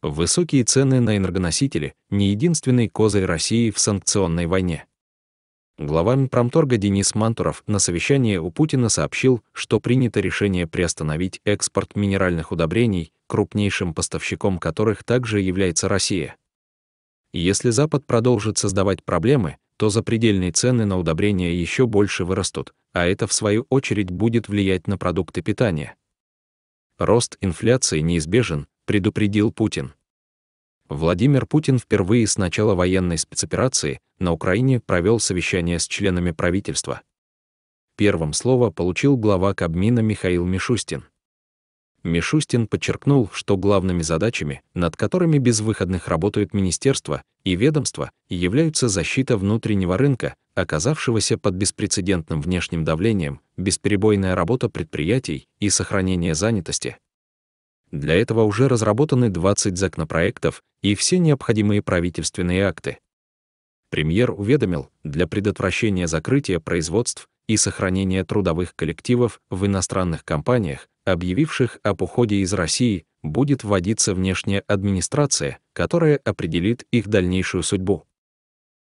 Высокие цены на энергоносители – не единственный козырь России в санкционной войне. Глава Минпромторга Денис Мантуров на совещании у Путина сообщил, что принято решение приостановить экспорт минеральных удобрений, крупнейшим поставщиком которых также является Россия. Если Запад продолжит создавать проблемы, то запредельные цены на удобрения еще больше вырастут, а это в свою очередь будет влиять на продукты питания. Рост инфляции неизбежен, предупредил Путин. Владимир Путин впервые с начала военной спецоперации на Украине провел совещание с членами правительства. Первым слово получил глава Кабмина Михаил Мишустин. Мишустин подчеркнул, что главными задачами, над которыми без выходных работают министерства и ведомства, являются защита внутреннего рынка, оказавшегося под беспрецедентным внешним давлением, бесперебойная работа предприятий и сохранение занятости, для этого уже разработаны 20 законопроектов и все необходимые правительственные акты. Премьер уведомил, для предотвращения закрытия производств и сохранения трудовых коллективов в иностранных компаниях, объявивших об уходе из России, будет вводиться внешняя администрация, которая определит их дальнейшую судьбу.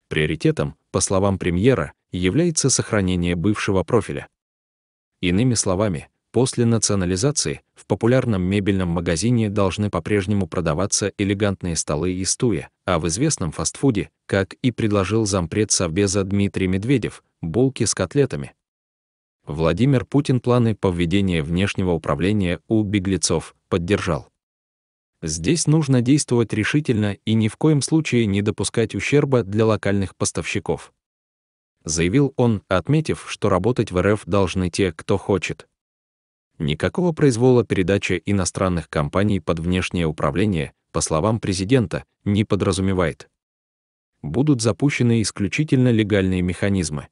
Приоритетом, по словам премьера, является сохранение бывшего профиля. Иными словами, После национализации в популярном мебельном магазине должны по-прежнему продаваться элегантные столы и стуя, а в известном фастфуде, как и предложил зампред Совбеза Дмитрий Медведев, булки с котлетами. Владимир Путин планы по введению внешнего управления у беглецов поддержал. Здесь нужно действовать решительно и ни в коем случае не допускать ущерба для локальных поставщиков. Заявил он, отметив, что работать в РФ должны те, кто хочет — Никакого произвола передача иностранных компаний под внешнее управление, по словам президента, не подразумевает. Будут запущены исключительно легальные механизмы.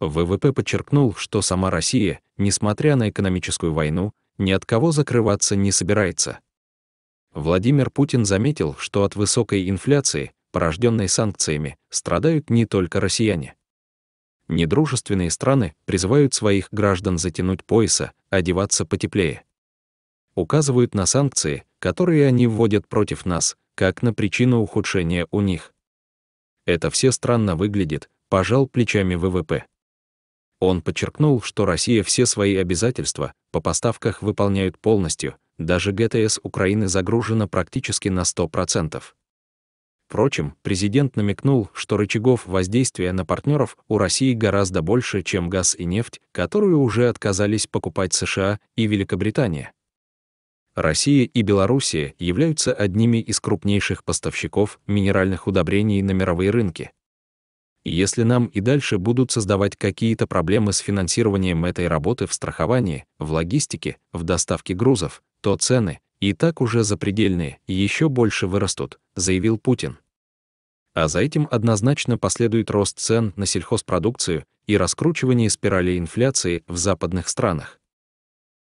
ВВП подчеркнул, что сама Россия, несмотря на экономическую войну, ни от кого закрываться не собирается. Владимир Путин заметил, что от высокой инфляции, порожденной санкциями, страдают не только россияне недружественные страны призывают своих граждан затянуть пояса, одеваться потеплее. Указывают на санкции, которые они вводят против нас, как на причину ухудшения у них. Это все странно выглядит, пожал плечами ВВП. Он подчеркнул, что Россия все свои обязательства по поставках выполняет полностью, даже ГТС Украины загружена практически на 100%. Впрочем, президент намекнул, что рычагов воздействия на партнеров у России гораздо больше, чем газ и нефть, которую уже отказались покупать США и Великобритания. Россия и Белоруссия являются одними из крупнейших поставщиков минеральных удобрений на мировые рынки. если нам и дальше будут создавать какие-то проблемы с финансированием этой работы в страховании, в логистике, в доставке грузов, то цены, и так уже запредельные, еще больше вырастут, заявил Путин. А за этим однозначно последует рост цен на сельхозпродукцию и раскручивание спирали инфляции в западных странах.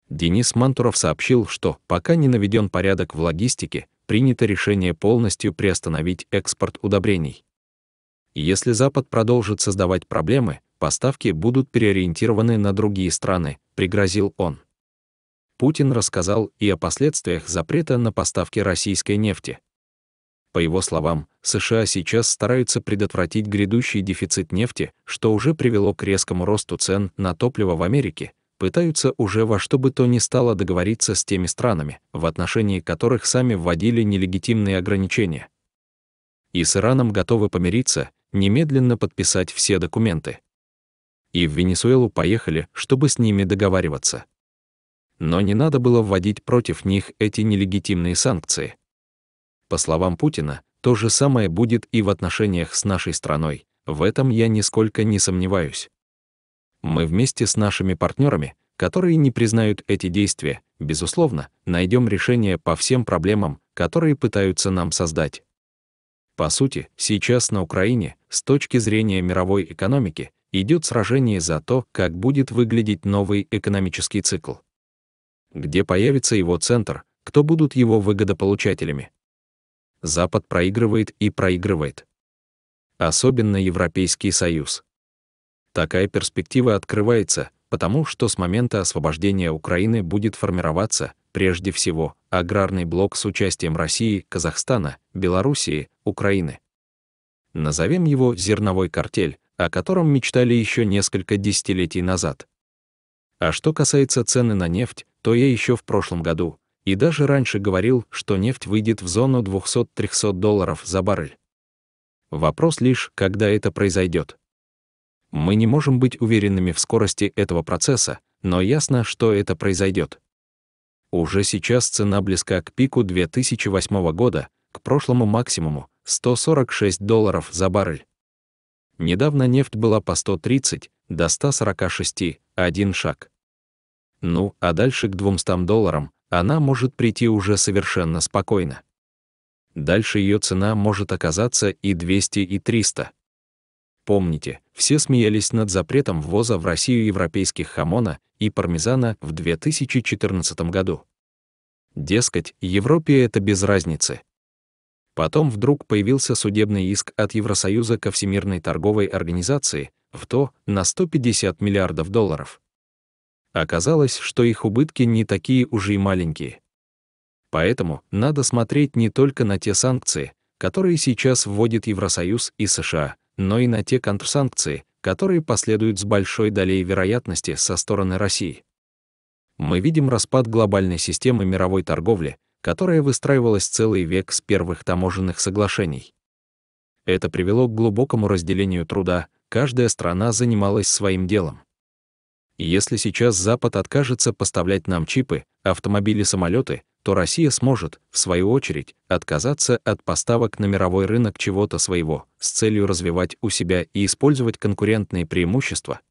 Денис Мантуров сообщил, что пока не наведен порядок в логистике, принято решение полностью приостановить экспорт удобрений. Если Запад продолжит создавать проблемы, поставки будут переориентированы на другие страны, пригрозил он. Путин рассказал и о последствиях запрета на поставки российской нефти. По его словам, США сейчас стараются предотвратить грядущий дефицит нефти, что уже привело к резкому росту цен на топливо в Америке, пытаются уже во что бы то ни стало договориться с теми странами, в отношении которых сами вводили нелегитимные ограничения. И с Ираном готовы помириться, немедленно подписать все документы. И в Венесуэлу поехали, чтобы с ними договариваться но не надо было вводить против них эти нелегитимные санкции. По словам Путина, то же самое будет и в отношениях с нашей страной, в этом я нисколько не сомневаюсь. Мы вместе с нашими партнерами, которые не признают эти действия, безусловно, найдем решение по всем проблемам, которые пытаются нам создать. По сути, сейчас на Украине, с точки зрения мировой экономики, идет сражение за то, как будет выглядеть новый экономический цикл где появится его центр, кто будут его выгодополучателями. Запад проигрывает и проигрывает. Особенно Европейский Союз. Такая перспектива открывается, потому что с момента освобождения Украины будет формироваться, прежде всего, аграрный блок с участием России, Казахстана, Белоруссии, Украины. Назовем его «зерновой картель», о котором мечтали еще несколько десятилетий назад. А что касается цены на нефть, что я еще в прошлом году, и даже раньше говорил, что нефть выйдет в зону 200-300 долларов за баррель. Вопрос лишь, когда это произойдет. Мы не можем быть уверенными в скорости этого процесса, но ясно, что это произойдет. Уже сейчас цена близка к пику 2008 года, к прошлому максимуму 146 долларов за баррель. Недавно нефть была по 130 до 146, один шаг. Ну, а дальше к 200 долларам она может прийти уже совершенно спокойно. Дальше ее цена может оказаться и 200, и 300. Помните, все смеялись над запретом ввоза в Россию европейских хамона и пармезана в 2014 году. Дескать, Европе это без разницы. Потом вдруг появился судебный иск от Евросоюза ко Всемирной торговой организации в то на 150 миллиардов долларов. А оказалось, что их убытки не такие уже и маленькие. Поэтому надо смотреть не только на те санкции, которые сейчас вводит Евросоюз и США, но и на те контрсанкции, которые последуют с большой долей вероятности со стороны России. Мы видим распад глобальной системы мировой торговли, которая выстраивалась целый век с первых таможенных соглашений. Это привело к глубокому разделению труда, каждая страна занималась своим делом если сейчас Запад откажется поставлять нам чипы, автомобили, самолеты, то Россия сможет, в свою очередь, отказаться от поставок на мировой рынок чего-то своего с целью развивать у себя и использовать конкурентные преимущества,